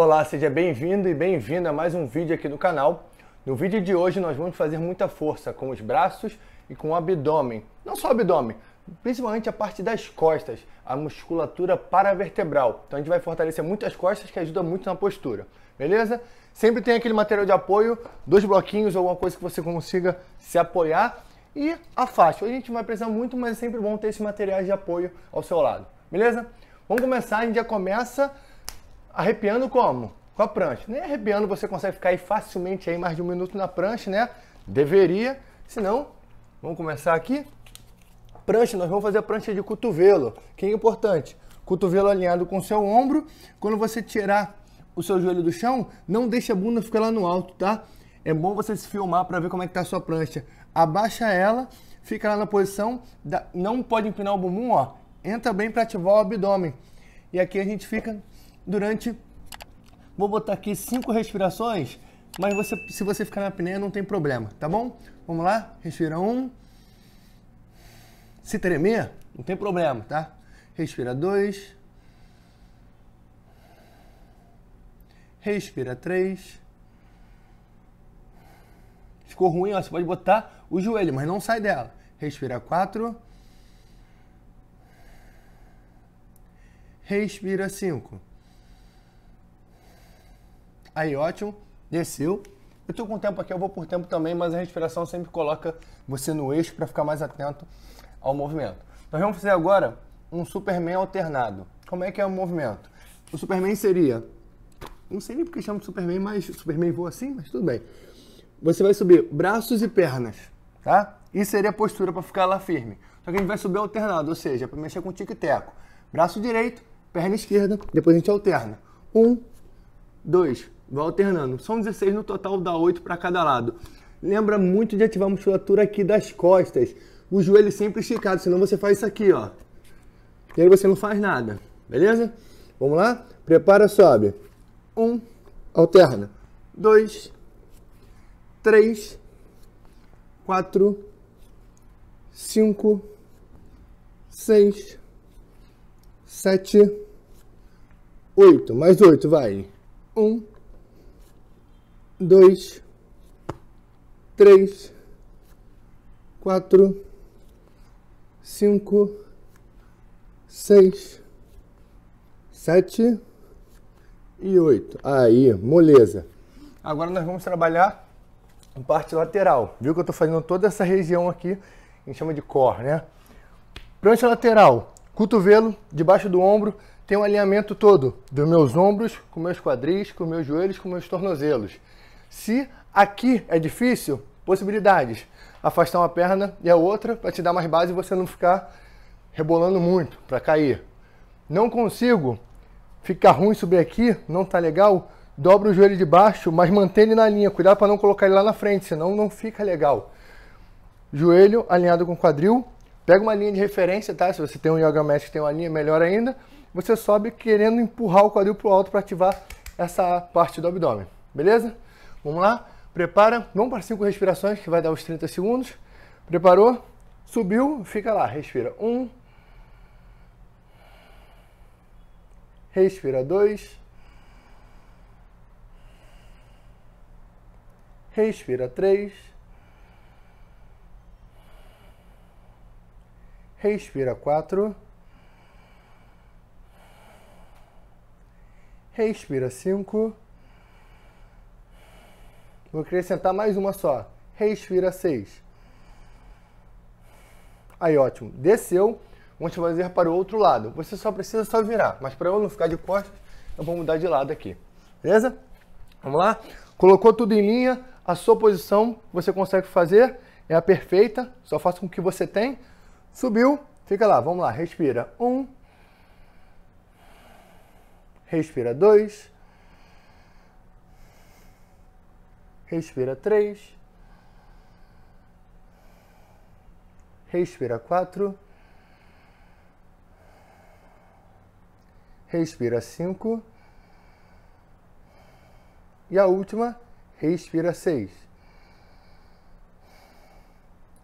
Olá, seja bem-vindo e bem-vinda a mais um vídeo aqui do canal. No vídeo de hoje nós vamos fazer muita força com os braços e com o abdômen. Não só o abdômen, principalmente a parte das costas, a musculatura paravertebral. Então a gente vai fortalecer muito as costas que ajuda muito na postura, beleza? Sempre tem aquele material de apoio, dois bloquinhos, alguma coisa que você consiga se apoiar e a faixa. Hoje a gente vai precisar muito, mas é sempre bom ter esses materiais de apoio ao seu lado, beleza? Vamos começar, a gente já começa Arrepiando como? Com a prancha. Nem arrepiando você consegue ficar aí facilmente aí mais de um minuto na prancha, né? Deveria, senão, vamos começar aqui. Prancha, nós vamos fazer a prancha de cotovelo, que é importante. Cotovelo alinhado com o seu ombro. Quando você tirar o seu joelho do chão, não deixe a bunda ficar lá no alto, tá? É bom você se filmar para ver como é que tá a sua prancha. Abaixa ela, fica lá na posição, não pode empinar o bumbum, ó. Entra bem para ativar o abdômen. E aqui a gente fica durante, vou botar aqui cinco respirações, mas você, se você ficar na apneia não tem problema, tá bom? Vamos lá, respira um, se tremer, não tem problema, tá? Respira dois, respira três, ficou ruim, ó, você pode botar o joelho, mas não sai dela. Respira quatro. Respira cinco. Aí, ótimo. Desceu. Eu estou com tempo aqui, eu vou por tempo também, mas a respiração sempre coloca você no eixo para ficar mais atento ao movimento. Nós vamos fazer agora um Superman alternado. Como é que é o movimento? O Superman seria... Não sei nem porque chama de Superman, mas Superman voa assim, mas tudo bem. Você vai subir braços e pernas, tá? Isso seria a postura para ficar lá firme. Só que a gente vai subir alternado, ou seja, para mexer com tique-teco. Braço direito, perna esquerda, depois a gente alterna. Um, 2. vai alternando. São 16 no total, dá 8 para cada lado. Lembra muito de ativar a musculatura aqui das costas. O joelho sempre esticado, senão você faz isso aqui, ó. E aí você não faz nada, beleza? Vamos lá? Prepara, sobe. 1, um, alterna. 2, 3, 4, 5, 6, 7, 8. Mais 8, vai. Um, dois, três, quatro, cinco, seis, sete e oito. Aí, moleza. Agora nós vamos trabalhar a parte lateral. Viu que eu estou fazendo toda essa região aqui, a gente chama de core, né? Prancha lateral, cotovelo debaixo do ombro, tem um alinhamento todo dos meus ombros, com meus quadris, com meus joelhos, com meus tornozelos. Se aqui é difícil, possibilidades. Afastar uma perna e a outra para te dar mais base e você não ficar rebolando muito para cair. Não consigo ficar ruim subir aqui, não tá legal, dobra o joelho de baixo, mas mantém ele na linha. Cuidado para não colocar ele lá na frente, senão não fica legal. Joelho alinhado com quadril. Pega uma linha de referência, tá? Se você tem um yoga mat que tem uma linha, melhor ainda você sobe querendo empurrar o quadril para o alto para ativar essa parte do abdômen. Beleza? Vamos lá. Prepara. Vamos para 5 respirações, que vai dar os 30 segundos. Preparou? Subiu, fica lá. Respira. 1. Um. Respira. 2. Respira. 3. Respira. 4. Respira, cinco. Vou acrescentar mais uma só. Respira, seis. Aí, ótimo. Desceu. Vamos fazer para o outro lado. Você só precisa só virar. Mas para eu não ficar de costas, eu vou mudar de lado aqui. Beleza? Vamos lá? Colocou tudo em linha. A sua posição você consegue fazer. É a perfeita. Só faça com o que você tem. Subiu. Fica lá. Vamos lá. Respira. Um, Respira dois. Respira três. Respira quatro. Respira cinco. E a última, respira seis.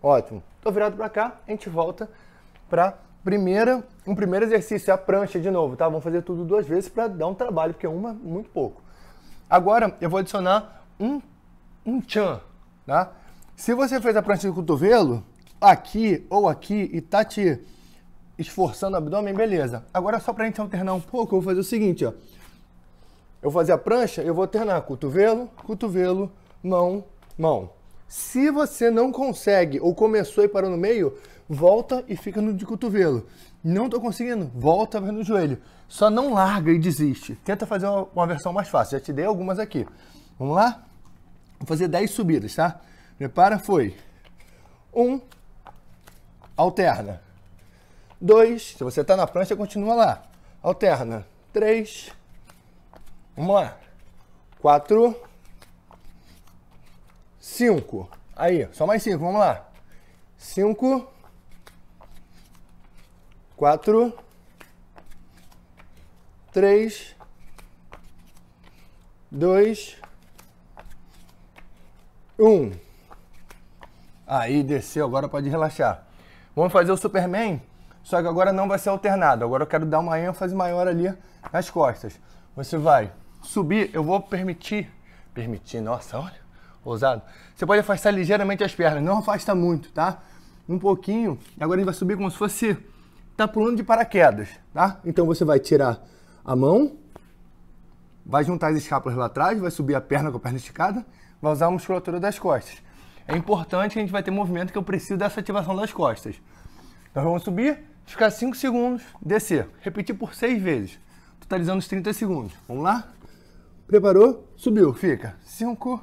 Ótimo. Estou virado para cá, a gente volta para Primeira, um primeiro exercício é a prancha de novo, tá? Vamos fazer tudo duas vezes para dar um trabalho, porque uma muito pouco. Agora eu vou adicionar um, um tchan, tá? Se você fez a prancha do cotovelo, aqui ou aqui, e tá te esforçando o abdômen, beleza. Agora só para a gente alternar um pouco, eu vou fazer o seguinte, ó. Eu vou fazer a prancha, eu vou alternar cotovelo, cotovelo, mão, mão. Se você não consegue ou começou e parou no meio, volta e fica no de cotovelo. Não estou conseguindo, volta no joelho. Só não larga e desiste. Tenta fazer uma, uma versão mais fácil. Já te dei algumas aqui. Vamos lá? Vou fazer 10 subidas, tá? Prepara, foi. 1, um, alterna. 2, se você está na prancha, continua lá. Alterna. 3, vamos lá. 4, 5. Aí, só mais 5, vamos lá. 5, 4, 3, 2, 1. Aí, desceu, agora pode relaxar. Vamos fazer o Superman, só que agora não vai ser alternado. Agora eu quero dar uma ênfase maior ali nas costas. Você vai subir, eu vou permitir, permitir, nossa, olha ousado. Você pode afastar ligeiramente as pernas, não afasta muito, tá? Um pouquinho. Agora a gente vai subir como se fosse tá pulando de paraquedas, tá? Então você vai tirar a mão, vai juntar as escápulas lá atrás, vai subir a perna com a perna esticada, vai usar a musculatura das costas. É importante que a gente vai ter movimento que eu preciso dessa ativação das costas. Nós vamos subir, ficar 5 segundos, descer. Repetir por 6 vezes, totalizando os 30 segundos. Vamos lá? Preparou? Subiu. Fica. 5,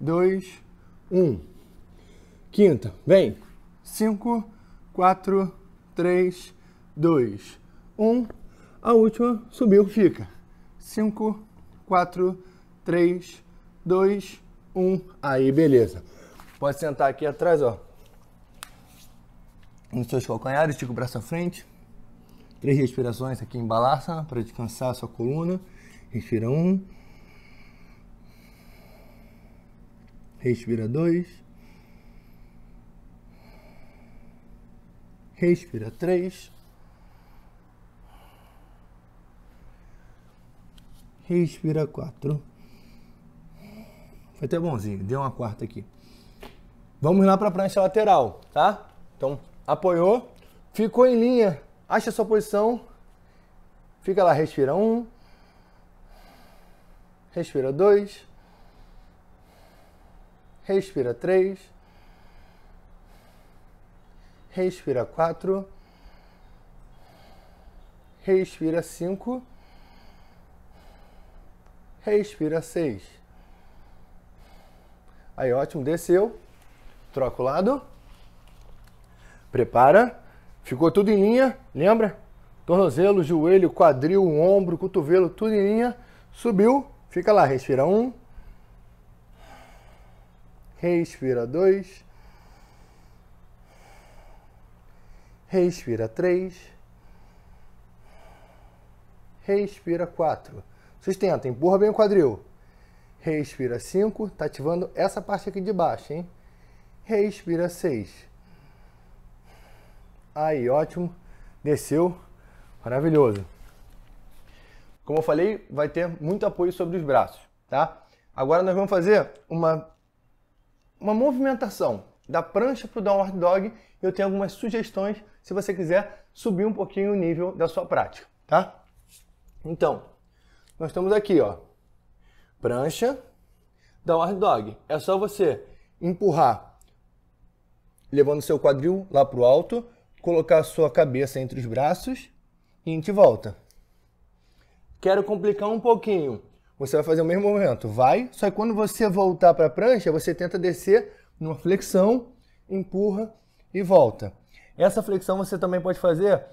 2, 1. Quinta, vem. 5, 4, 3, 2, 1. A última subiu, fica. 5, 4, 3, 2, 1. Aí, beleza. Pode sentar aqui atrás, ó. Nos seus calcanhares, estica o braço à frente. Três respirações aqui em balança para descansar a sua coluna. Respira um. Respira dois. Respira três. Respira quatro. Foi até bonzinho, deu uma quarta aqui. Vamos lá para a prancha lateral, tá? Então, apoiou, ficou em linha, acha a sua posição, fica lá, respira um, respira dois, Respira três. Respira quatro. Respira cinco. Respira seis. Aí, ótimo, desceu. Troca o lado. Prepara. Ficou tudo em linha, lembra? Tornozelo, joelho, quadril, ombro, cotovelo, tudo em linha. Subiu, fica lá, respira um, Respira dois. Respira três. Respira quatro. Sustenta, empurra bem o quadril. Respira cinco. Tá ativando essa parte aqui de baixo, hein? Respira seis. Aí, ótimo. Desceu. Maravilhoso. Como eu falei, vai ter muito apoio sobre os braços, tá? Agora nós vamos fazer uma uma movimentação da prancha para o downward dog, eu tenho algumas sugestões se você quiser subir um pouquinho o nível da sua prática, tá? Então, nós estamos aqui, ó, prancha, downward dog. É só você empurrar, levando seu quadril lá para o alto, colocar a sua cabeça entre os braços e a gente volta. Quero complicar um pouquinho. Você vai fazer o mesmo movimento, vai, só que quando você voltar para a prancha, você tenta descer numa flexão, empurra e volta. Essa flexão você também pode fazer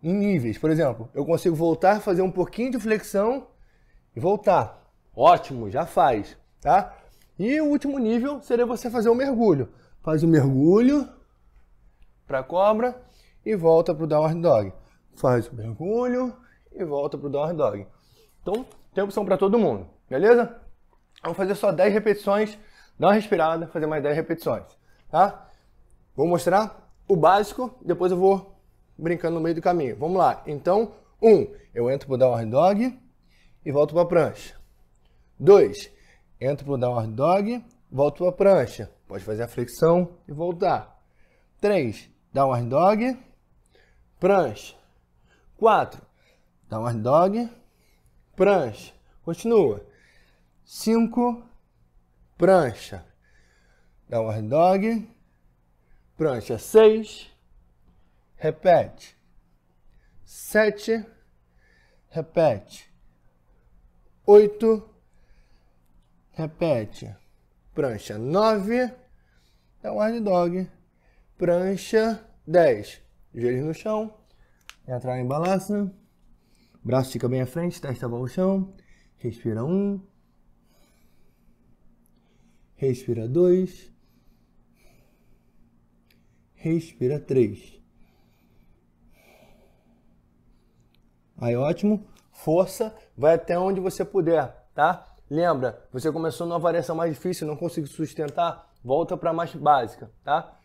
em níveis. Por exemplo, eu consigo voltar, fazer um pouquinho de flexão e voltar. Ótimo, já faz, tá? E o último nível seria você fazer o um mergulho. Faz o um mergulho para cobra e volta para o downward dog. Faz o um mergulho e volta para o downward dog. Então, tem opção para todo mundo, beleza? Vamos fazer só 10 repetições, dar uma respirada, fazer mais 10 repetições, tá? Vou mostrar o básico, depois eu vou brincando no meio do caminho. Vamos lá. Então, 1, um, eu entro pro down dog e volto para prancha. 2, entro pro down dog, volto para prancha. Pode fazer a flexão e voltar. 3, down dog, prancha. 4, down dog, prancha. Continua. Cinco, prancha. Dá um hard dog. Prancha. Seis. Repete. Sete. Repete. Oito. Repete. Prancha. Nove. Dá um hard dog. Prancha. Dez. Joelhos no chão. Entrar em balança. Braço fica bem à frente, testa ao chão. Respira um. Respira dois. Respira três. Aí, ótimo. Força, vai até onde você puder, tá? Lembra, você começou numa variação mais difícil, não conseguiu sustentar, volta para a mais básica, tá?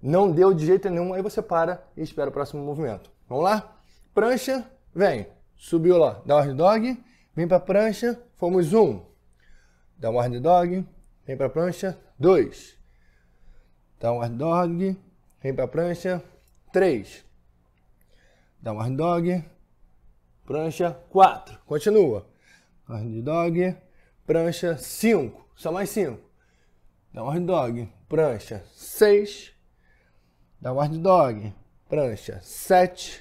Não deu de jeito nenhum, aí você para e espera o próximo movimento. Vamos lá? Prancha, vem. Subiu lá, dá um hard dog, vem para a prancha, fomos um. Dá um hard dog, vem para a prancha, dois. Dá um hard dog, vem para a prancha, três. Dá um hard dog, prancha, quatro. Continua. Hard dog, prancha, cinco. Só mais cinco. Dá um hard dog, prancha, seis. Dá um hard dog, prancha, sete.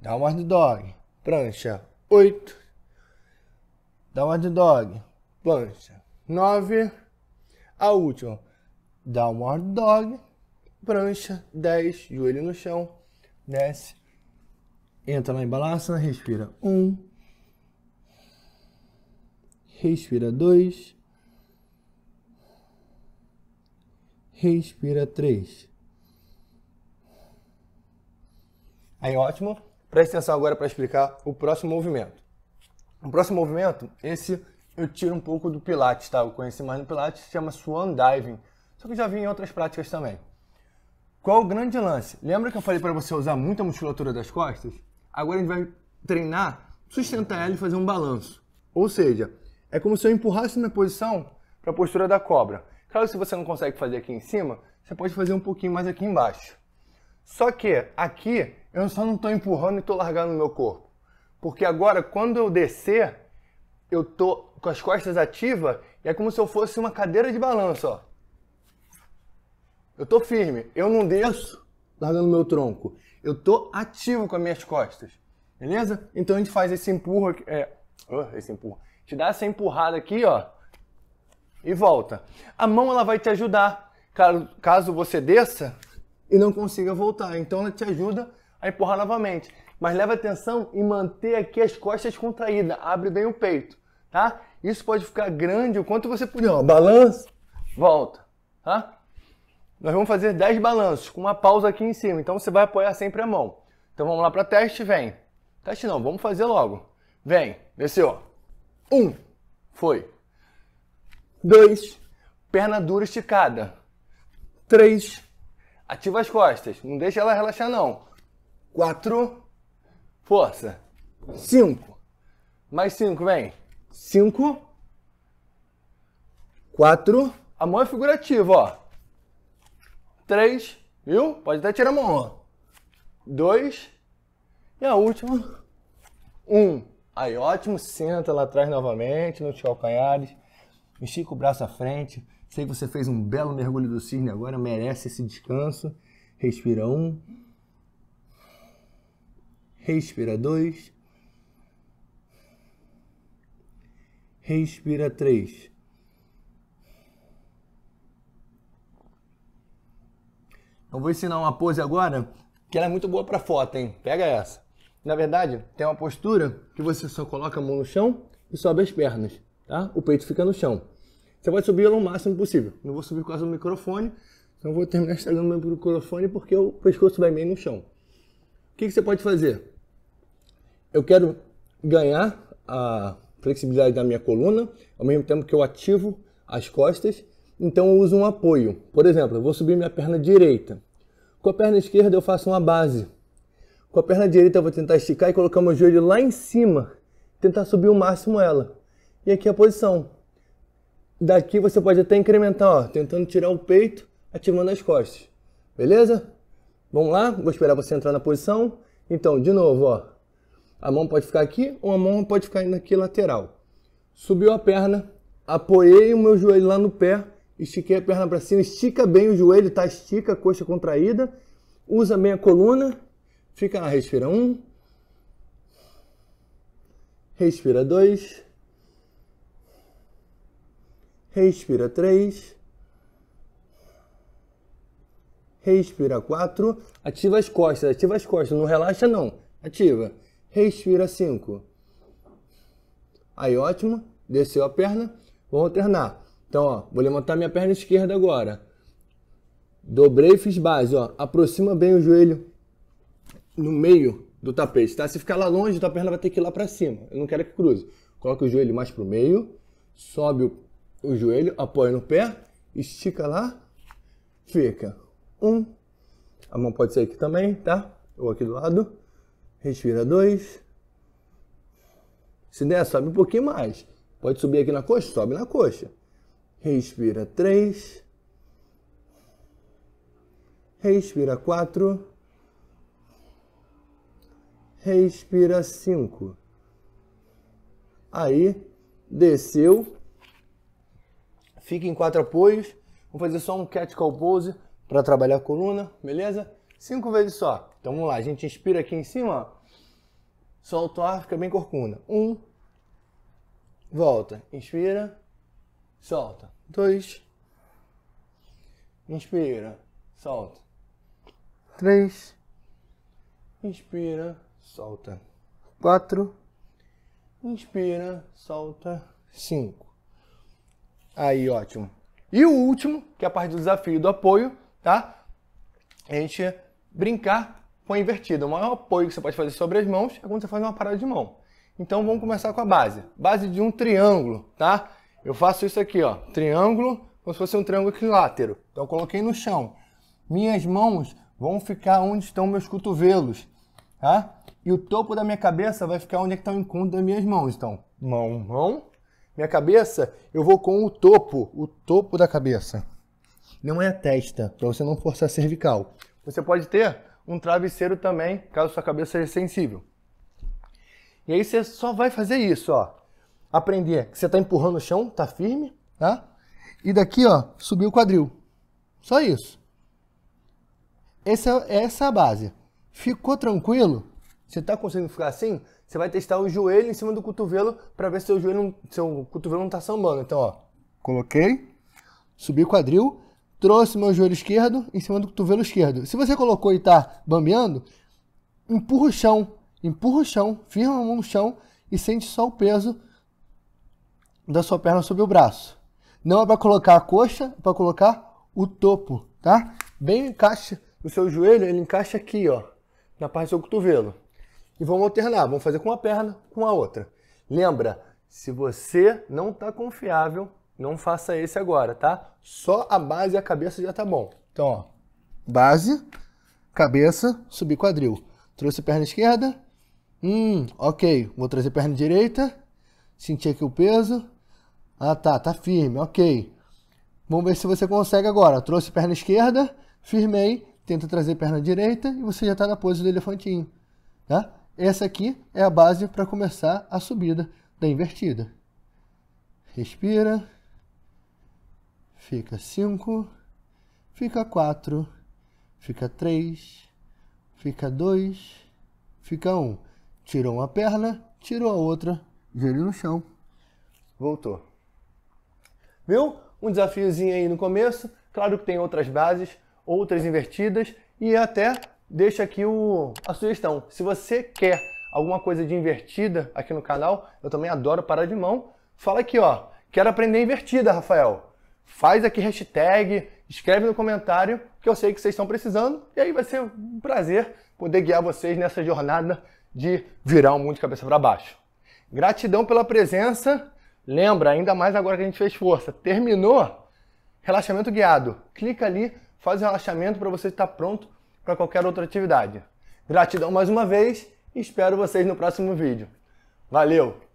Dá um hard dog, Prancha 8. Down Hard Dog. Prancha 9. A última. Down Hard Dog. Prancha 10. Joelho no chão. Desce. Entra na embalaça. Respira 1. Um. Respira 2. Respira 3. Aí, ótimo. Presta atenção agora para explicar o próximo movimento. O próximo movimento, esse eu tiro um pouco do Pilates, tá? Eu conheci mais no Pilates, chama Swan Diving. Só que eu já vi em outras práticas também. Qual o grande lance? Lembra que eu falei para você usar muita musculatura das costas? Agora a gente vai treinar, sustentar ela e fazer um balanço. Ou seja, é como se eu empurrasse na posição para a postura da cobra. Claro, se você não consegue fazer aqui em cima, você pode fazer um pouquinho mais aqui embaixo. Só que aqui eu só não estou empurrando e estou largando o meu corpo. Porque agora, quando eu descer, eu tô com as costas ativas e é como se eu fosse uma cadeira de balanço, ó. Eu tô firme, eu não desço largando meu tronco. Eu tô ativo com as minhas costas, beleza? Então a gente faz esse empurro, é, esse empurro. Te dá essa empurrada aqui, ó, e volta. A mão ela vai te ajudar caso você desça e não consiga voltar. Então ela te ajuda a empurrar novamente. Mas leva atenção em manter aqui as costas contraídas, abre bem o peito, tá? Isso pode ficar grande o quanto você puder. Balanço, balança, volta, tá? Nós vamos fazer 10 balanços com uma pausa aqui em cima, então você vai apoiar sempre a mão. Então vamos lá para teste, vem. Teste não, vamos fazer logo. Vem, desceu. Um, foi. Dois, perna dura esticada. Três, ativa as costas, não deixa ela relaxar não. Quatro. Força. Cinco. Mais cinco, vem. Cinco. Quatro. A mão é figurativa, ó. Três. Viu? Pode até tirar a mão, ó. Dois. E a última. Um. Aí, ótimo. Senta lá atrás novamente, nos calcanhares. Estica o braço à frente. Sei que você fez um belo mergulho do cisne agora, merece esse descanso. Respira um. Respira dois. Respira três. Eu vou ensinar uma pose agora que ela é muito boa para foto, hein? Pega essa. Na verdade, tem uma postura que você só coloca a mão no chão e sobe as pernas, tá? O peito fica no chão. Você vai subir o máximo possível. Não vou subir quase o microfone, não vou terminar estragando o microfone porque o pescoço vai meio no chão. O que, que você pode fazer? eu quero ganhar a flexibilidade da minha coluna, ao mesmo tempo que eu ativo as costas, então eu uso um apoio. Por exemplo, eu vou subir minha perna direita. Com a perna esquerda eu faço uma base. Com a perna direita eu vou tentar esticar e colocar meu joelho lá em cima, tentar subir o máximo ela. E aqui é a posição. Daqui você pode até incrementar, ó, tentando tirar o peito, ativando as costas. Beleza? Vamos lá? Vou esperar você entrar na posição. Então, de novo, ó, a mão pode ficar aqui ou a mão pode ficar indo aqui lateral. Subiu a perna, apoiei o meu joelho lá no pé, estiquei a perna para cima, estica bem o joelho, tá? Estica a coxa contraída, usa bem a coluna, fica lá, respira um, respira dois, respira três, respira quatro, ativa as costas, ativa as costas, não relaxa não, ativa respira 5. Aí, ótimo. Desceu a perna. Vou alternar. Então, ó, vou levantar minha perna esquerda agora. Dobrei e fiz base, ó. Aproxima bem o joelho no meio do tapete, tá? Se ficar lá longe, tua perna vai ter que ir lá para cima. Eu não quero que cruze. Coloca o joelho mais pro meio, sobe o, o joelho, apoia no pé, estica lá, fica. Um. A mão pode ser aqui também, tá? Ou aqui do lado. Respira dois. Se der, sobe um pouquinho mais. Pode subir aqui na coxa? Sobe na coxa. Respira três. Respira quatro. Respira cinco. Aí, desceu. Fica em quatro apoios. Vou fazer só um cat call pose para trabalhar a coluna, beleza? Cinco vezes só. Então vamos lá, a gente inspira aqui em cima, solta o ar, fica bem corcunda. Um, volta, inspira, solta. Dois, inspira, solta. Três, inspira, solta. Quatro, inspira, solta. Cinco. Aí, ótimo. E o último, que é a parte do desafio do apoio, tá? A gente brincar invertida. O maior apoio que você pode fazer sobre as mãos é quando você faz uma parada de mão. Então vamos começar com a base. Base de um triângulo, tá? Eu faço isso aqui, ó. Triângulo, como se fosse um triângulo equilátero. Então coloquei no chão. Minhas mãos vão ficar onde estão meus cotovelos, tá? E o topo da minha cabeça vai ficar onde é que está o encontro das minhas mãos. Então, mão, mão. Minha cabeça, eu vou com o topo, o topo da cabeça. Não é a testa, para você não forçar a cervical. Você pode ter um travesseiro também, caso sua cabeça seja sensível. E aí você só vai fazer isso, ó. Aprender que você está empurrando o chão, tá firme, tá? E daqui, ó, subir o quadril. Só isso. Essa, é, essa é a base. Ficou tranquilo? Você está conseguindo ficar assim? Você vai testar o joelho em cima do cotovelo para ver se o joelho, não, seu cotovelo não está sambando. Então, ó, coloquei, subi o quadril trouxe meu joelho esquerdo em cima do cotovelo esquerdo. Se você colocou e está bambeando, empurra o chão, empurra o chão, firma a mão no chão e sente só o peso da sua perna sobre o braço. Não é para colocar a coxa, é para colocar o topo, tá? Bem encaixa o seu joelho, ele encaixa aqui, ó, na parte do seu cotovelo. E vamos alternar, vamos fazer com uma perna, com a outra. Lembra, se você não está confiável, não faça esse agora, tá? Só a base e a cabeça já tá bom. Então, ó, base, cabeça, subir quadril. Trouxe perna esquerda. Hum, ok. Vou trazer perna direita. Senti aqui o peso. Ah, tá, tá firme, ok. Vamos ver se você consegue agora. Trouxe perna esquerda, firmei, tenta trazer perna direita e você já está na pose do elefantinho. Tá? Essa aqui é a base para começar a subida da invertida. Respira fica 5, fica 4, fica 3, fica 2, fica 1. Um. Tirou uma perna, tirou a outra, joelho no chão, voltou. Viu? Um desafiozinho aí no começo, claro que tem outras bases, outras invertidas e até deixa aqui o, a sugestão. Se você quer alguma coisa de invertida aqui no canal, eu também adoro parar de mão, fala aqui ó, quero aprender invertida, Rafael faz aqui hashtag, escreve no comentário que eu sei que vocês estão precisando e aí vai ser um prazer poder guiar vocês nessa jornada de virar o mundo de cabeça para baixo. Gratidão pela presença. Lembra, ainda mais agora que a gente fez força. Terminou? Relaxamento guiado. Clica ali, faz o relaxamento para você estar pronto para qualquer outra atividade. Gratidão mais uma vez e espero vocês no próximo vídeo. Valeu!